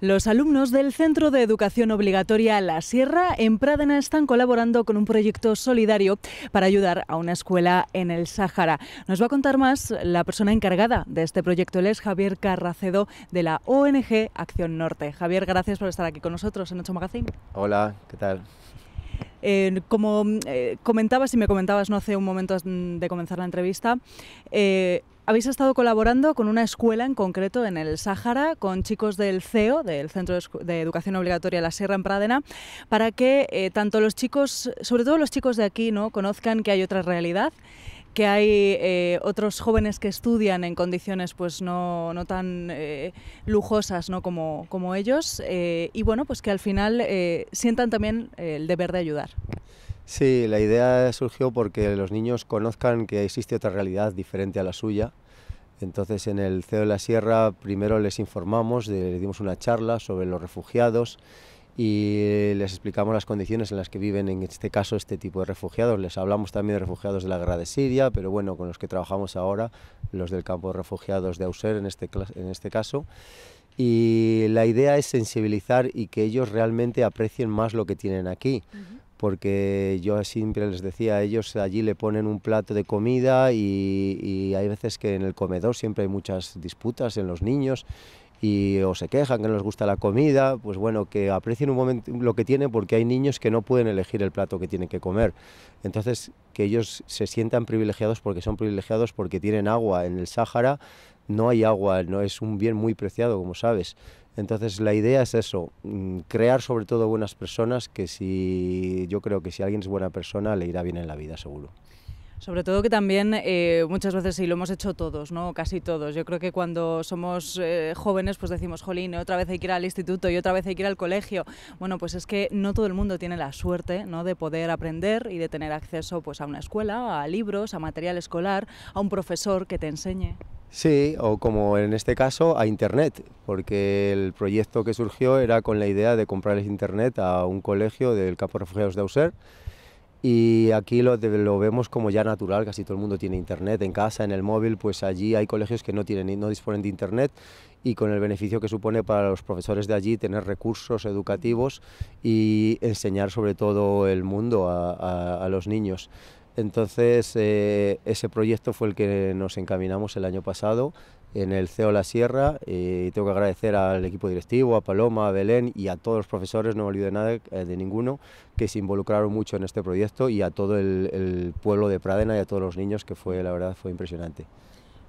Los alumnos del Centro de Educación Obligatoria La Sierra en Pradena están colaborando con un proyecto solidario para ayudar a una escuela en el Sáhara. Nos va a contar más la persona encargada de este proyecto, él es Javier Carracedo de la ONG Acción Norte. Javier, gracias por estar aquí con nosotros en Ocho Magazine. Hola, ¿qué tal? Eh, como eh, comentabas y me comentabas no hace un momento de comenzar la entrevista, eh, habéis estado colaborando con una escuela en concreto en el Sáhara, con chicos del CEO, del Centro de Educación Obligatoria La Sierra en Pradena, para que eh, tanto los chicos, sobre todo los chicos de aquí, ¿no? conozcan que hay otra realidad que hay eh, otros jóvenes que estudian en condiciones pues no, tan eh, lujosas como, ellos y bueno pues que al final sientan también el deber de ayudar. Sí, la idea surgió porque los niños conozcan que existe otra realidad diferente a la suya entonces en el CEO de la Sierra primero les informamos, les dimos una charla sobre los refugiados y les explicamos las condiciones en las que viven en este caso este tipo de refugiados. Les hablamos también de refugiados de la guerra de Siria, pero bueno, con los que trabajamos ahora, los del campo de refugiados de Auser en este, en este caso. Y la idea es sensibilizar y que ellos realmente aprecien más lo que tienen aquí porque yo siempre les decía, a ellos allí le ponen un plato de comida y, hay veces que en el comedor siempre hay muchas disputas en los niños y o se quejan que no les gusta la comida, pues bueno, que aprecien un momento lo que tienen porque hay niños que no pueden elegir el plato que tienen que comer. Entonces, que ellos se sientan privilegiados porque son privilegiados porque tienen agua en el Sáhara, no hay agua, no es un bien muy preciado, como sabes. Entonces la idea es eso, mm, crear sobre todo buenas personas que si yo creo que si alguien es buena persona le irá bien en la vida seguro. Sobre todo que también eh, muchas veces sí lo hemos hecho todos, ¿no? Casi todos. Yo creo que cuando somos eh, jóvenes pues decimos, jolín, otra vez hay que ir al instituto y otra vez hay que ir al colegio. Bueno, pues es que no todo el mundo tiene la suerte, ¿no? De poder aprender y de tener acceso pues a una escuela, a libros, a material escolar, a un profesor que te enseñe. Sí, o como en este caso a Internet, porque el proyecto que surgió era con la idea de comprarles Internet a un colegio del campo de refugiados de Auser y aquí lo, vemos como ya natural, casi todo el mundo tiene Internet en casa, en el móvil, pues allí hay colegios que no, tienen, no disponen de Internet y con el beneficio que supone para los profesores de allí tener recursos educativos y enseñar sobre todo el mundo a los niños. Entonces, eh, ese proyecto fue el que nos encaminamos el año pasado en el CEO La Sierra eh, y tengo que agradecer al equipo directivo, a Paloma, a Belén y a todos los profesores, no me olvido de nada, eh, de ninguno, que se involucraron mucho en este proyecto y a todo el, el pueblo de Pradena y a todos los niños, que fue, la verdad, fue impresionante.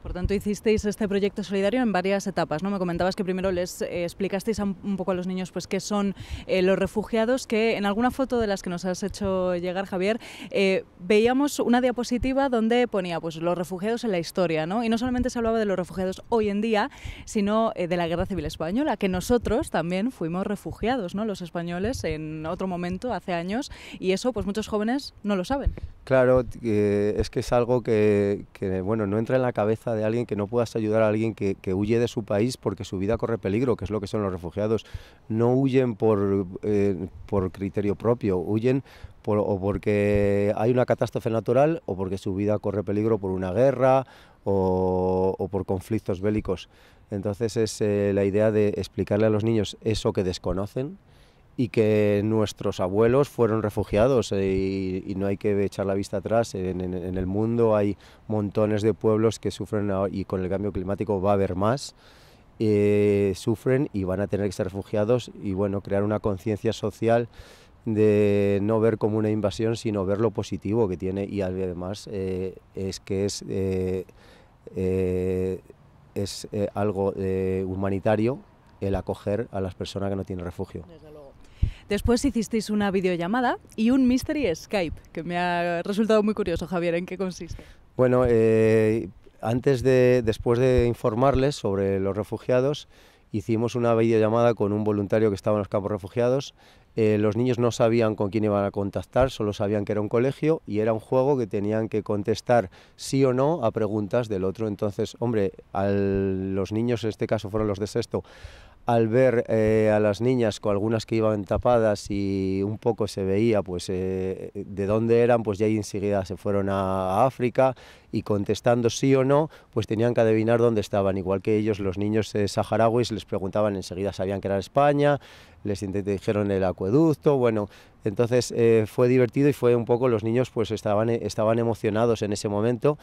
Por tanto, hicisteis este proyecto solidario en varias etapas, ¿no? Me comentabas que primero les eh, explicasteis un, poco a los niños pues qué son eh, los refugiados, que en alguna foto de las que nos has hecho llegar, Javier, eh, veíamos una diapositiva donde ponía pues los refugiados en la historia, ¿no? Y no solamente se hablaba de los refugiados hoy en día, sino de la Guerra Civil Española, que nosotros también fuimos refugiados, ¿no? Los españoles en otro momento, hace años, y eso pues muchos jóvenes no lo saben. Claro, es que es algo que, bueno, no entra en la cabeza de alguien que no puedas ayudar a alguien que, huye de su país porque su vida corre peligro, que es lo que son los refugiados. No huyen por, eh, criterio propio, huyen o porque hay una catástrofe natural o porque su vida corre peligro por una guerra o, por conflictos bélicos. Entonces es eh, la idea de explicarle a los niños eso que desconocen, y que nuestros abuelos fueron refugiados eh, y, no hay que echar la vista atrás. En, el mundo hay montones de pueblos que sufren y con el cambio climático va a haber más. Eh, sufren y van a tener que ser refugiados y bueno, crear una conciencia social de no ver como una invasión, sino ver lo positivo que tiene y además eh, es que es, es algo humanitario el acoger a las personas que no tienen refugio. Después hicisteis una videollamada y un Mystery Skype, que me ha resultado muy curioso, Javier, ¿en qué consiste? Bueno, eh, antes de, después de informarles sobre los refugiados, hicimos una videollamada con un voluntario que estaba en los campos refugiados. Eh, los niños no sabían con quién iban a contactar, solo sabían que era un colegio y era un juego que tenían que contestar sí o no a preguntas del otro. Entonces, hombre, a los niños, en este caso fueron los de sexto, al ver eh, a las niñas con algunas que iban tapadas y un poco se veía pues eh, de dónde eran, pues ya enseguida se fueron a, África y contestando sí o no, pues tenían que adivinar dónde estaban, igual que ellos los niños eh, saharauis les preguntaban enseguida, sabían que era España, les dijeron el acueducto, bueno, entonces eh, fue divertido y fue un poco, los niños pues estaban, estaban emocionados en ese momento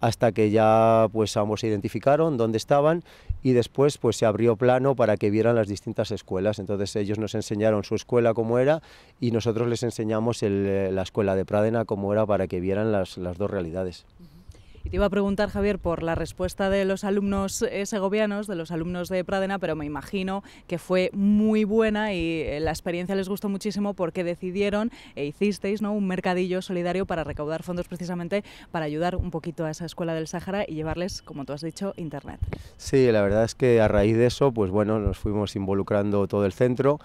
hasta que ya pues ambos se identificaron dónde estaban y después pues se abrió plano para que vieran las distintas escuelas. Entonces ellos nos enseñaron su escuela como era y nosotros les enseñamos la escuela de Pradena como era para que vieran las, las dos realidades. Y te iba a preguntar, Javier, por la respuesta de los alumnos eh, segovianos, de los alumnos de Pradena, pero me imagino que fue muy buena y eh, la experiencia les gustó muchísimo porque decidieron e hicisteis ¿no? un mercadillo solidario para recaudar fondos precisamente para ayudar un poquito a esa escuela del Sáhara y llevarles, como tú has dicho, Internet. Sí, la verdad es que a raíz de eso, pues bueno, nos fuimos involucrando todo el centro.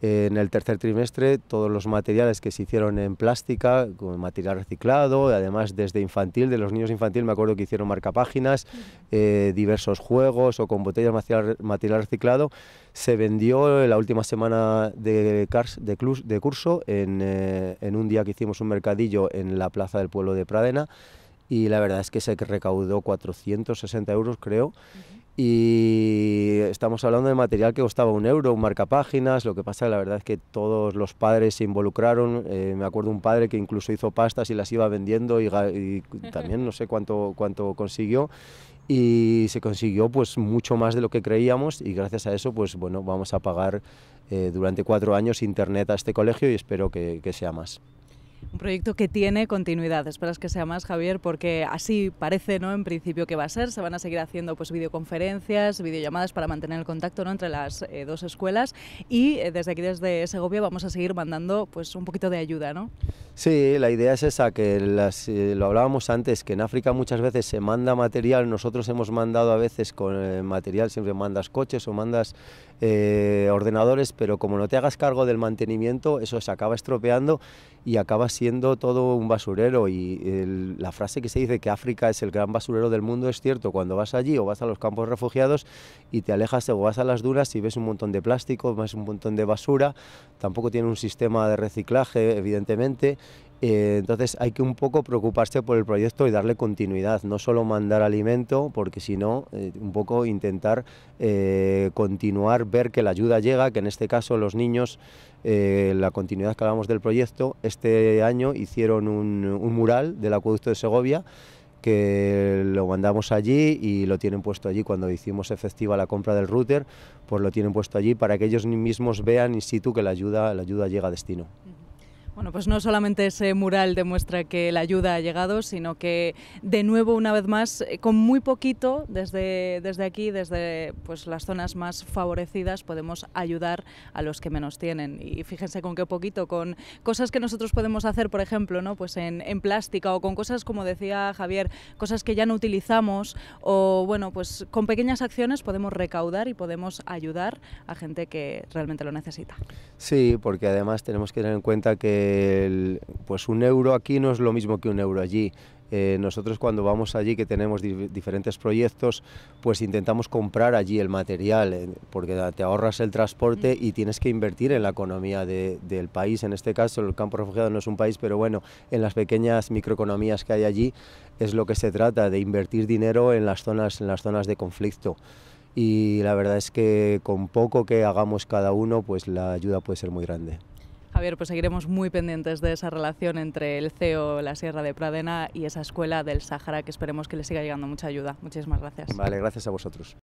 En el tercer trimestre todos los materiales que se hicieron en plástica, con material reciclado, además desde infantil, de los niños infantil me acuerdo que hicieron marcapáginas, eh, diversos juegos o con botellas material, material reciclado, se vendió la última semana de, de, de curso en, eh, en un día que hicimos un mercadillo en la plaza del pueblo de Pradena y la verdad es que se recaudó 460 euros, creo. Y estamos hablando de material que costaba un euro, un marcapáginas. Lo que pasa, que la verdad es que todos los padres se involucraron. Eh, me acuerdo un padre que incluso hizo pastas y las iba vendiendo y, también no sé cuánto, cuánto consiguió y se consiguió pues mucho más de lo que creíamos y gracias a eso pues bueno vamos a pagar eh, durante cuatro años internet a este colegio y espero que sea más. Un proyecto que tiene continuidad. Esperas que sea más, Javier, porque así parece, ¿no? En principio que va a ser. Se van a seguir haciendo pues videoconferencias, videollamadas para mantener el contacto ¿no? entre las eh, dos escuelas. Y eh, desde aquí, desde Segovia, vamos a seguir mandando pues un poquito de ayuda, ¿no? Sí, la idea es esa, que eh, lo hablábamos antes, que en África muchas veces se manda material, nosotros hemos mandado a veces con eh, material, siempre mandas coches o mandas eh, ordenadores, pero como no te hagas cargo del mantenimiento, eso se acaba estropeando y acaba siendo todo un basurero. Y la frase que se dice que África es el gran basurero del mundo es cierto, cuando vas allí o vas a los campos refugiados y te alejas o vas a las dunas y ves un montón de plástico, ves un montón de basura, tampoco tiene un sistema de reciclaje, evidentemente eh, entonces hay que un poco preocuparse por el proyecto y darle continuidad, no solo mandar alimento, porque si no, eh, un poco intentar eh, continuar, ver que la ayuda llega, que en este caso los niños, la continuidad que hablamos del proyecto, este año hicieron un, un mural del acueducto de Segovia que lo mandamos allí y lo tienen puesto allí. Cuando hicimos efectiva la compra del router, pues lo tienen puesto allí para que ellos mismos vean in situ que la ayuda, la ayuda llega a destino. Bueno, pues no solamente ese mural demuestra que la ayuda ha llegado, sino que de nuevo, una vez más, eh, con muy poquito, desde, desde aquí, desde pues, las zonas más favorecidas, podemos ayudar a los que menos tienen. Y fíjense con qué poquito, con cosas que nosotros podemos hacer, por ejemplo, ¿no? pues en, en plástica o con cosas, como decía Javier, cosas que ya no utilizamos o, bueno, pues con pequeñas acciones podemos recaudar y podemos ayudar a gente que realmente lo necesita. Sí, porque además tenemos que tener en cuenta que pues un euro aquí no es lo mismo que un euro allí. Eh, nosotros cuando vamos allí, que tenemos diferentes proyectos, pues intentamos comprar allí el material, eh, porque te ahorras el transporte y tienes que invertir en la economía del país. En este caso, el campo refugiado no es un país, pero bueno, en las pequeñas microeconomías que hay allí es lo que se trata, de invertir dinero en las zonas, en las zonas de conflicto. Y la verdad es que con poco que hagamos cada uno, pues la ayuda puede ser muy grande. Javier, pues seguiremos muy pendientes de esa relación entre el CEO, la Sierra de Pradena y esa escuela del Sahara que esperemos que le siga llegando mucha ayuda. Muchísimas gracias. Vale, gracias a vosotros.